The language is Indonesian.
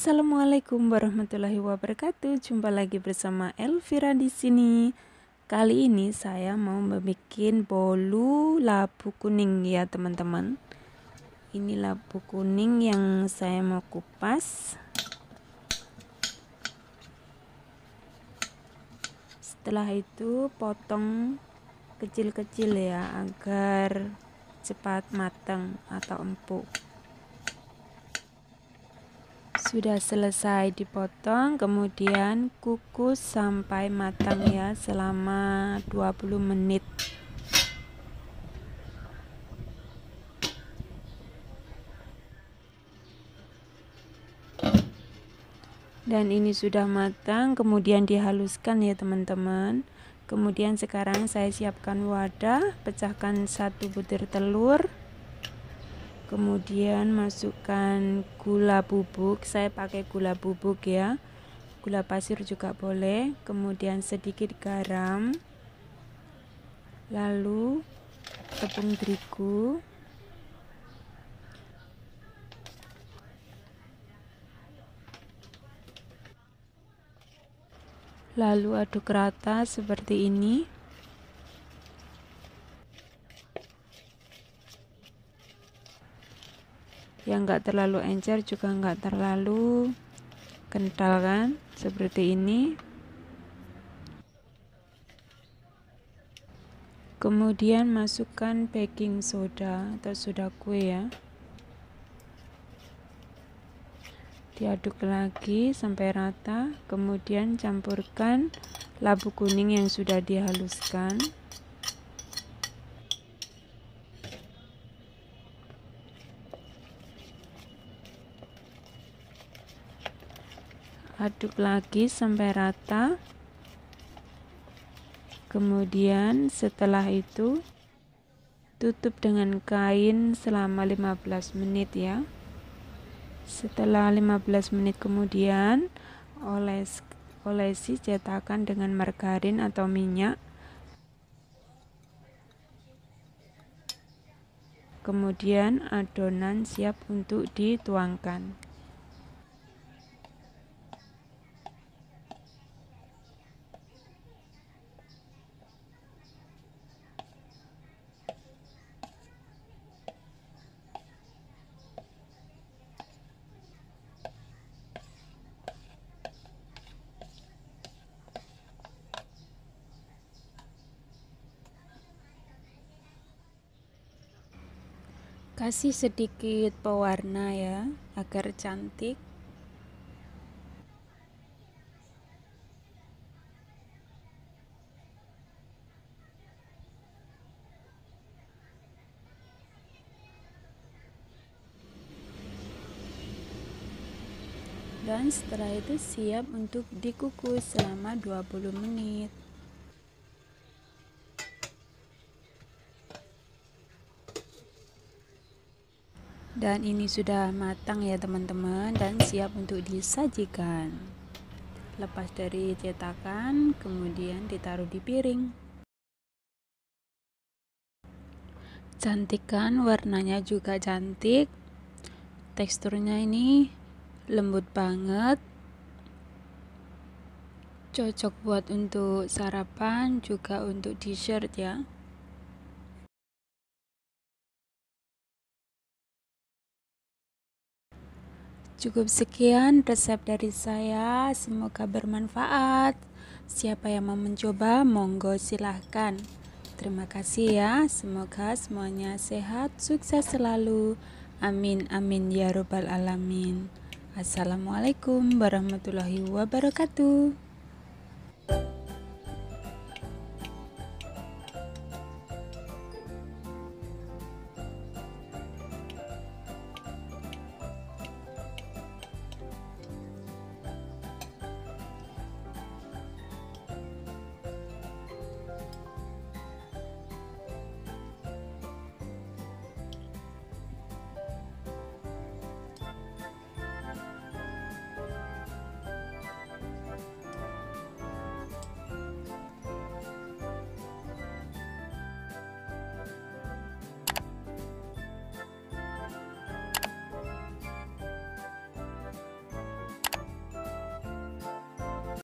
Assalamualaikum warahmatullahi wabarakatuh. Jumpa lagi bersama Elvira di sini. Kali ini saya mau membuat bolu labu kuning ya, teman-teman. Ini labu kuning yang saya mau kupas. Setelah itu potong kecil-kecil ya agar cepat matang atau empuk sudah selesai dipotong kemudian kukus sampai matang ya selama 20 menit dan ini sudah matang kemudian dihaluskan ya teman-teman kemudian sekarang saya siapkan wadah pecahkan satu butir telur kemudian masukkan gula bubuk saya pakai gula bubuk ya gula pasir juga boleh kemudian sedikit garam lalu tepung terigu lalu aduk rata seperti ini yang enggak terlalu encer juga enggak terlalu kental kan seperti ini kemudian masukkan baking soda atau soda kue ya diaduk lagi sampai rata kemudian campurkan labu kuning yang sudah dihaluskan aduk lagi sampai rata kemudian setelah itu tutup dengan kain selama 15 menit ya setelah 15 menit kemudian oles olesi cetakan dengan margarin atau minyak kemudian adonan siap untuk dituangkan kasih sedikit pewarna ya agar cantik dan setelah itu siap untuk dikukus selama 20 menit dan ini sudah matang ya teman-teman dan siap untuk disajikan lepas dari cetakan kemudian ditaruh di piring cantik kan warnanya juga cantik teksturnya ini lembut banget cocok buat untuk sarapan juga untuk dessert ya Cukup sekian resep dari saya, semoga bermanfaat. Siapa yang mau mencoba, monggo silahkan. Terima kasih ya, semoga semuanya sehat, sukses selalu. Amin, amin ya Rabbal 'Alamin. Assalamualaikum warahmatullahi wabarakatuh.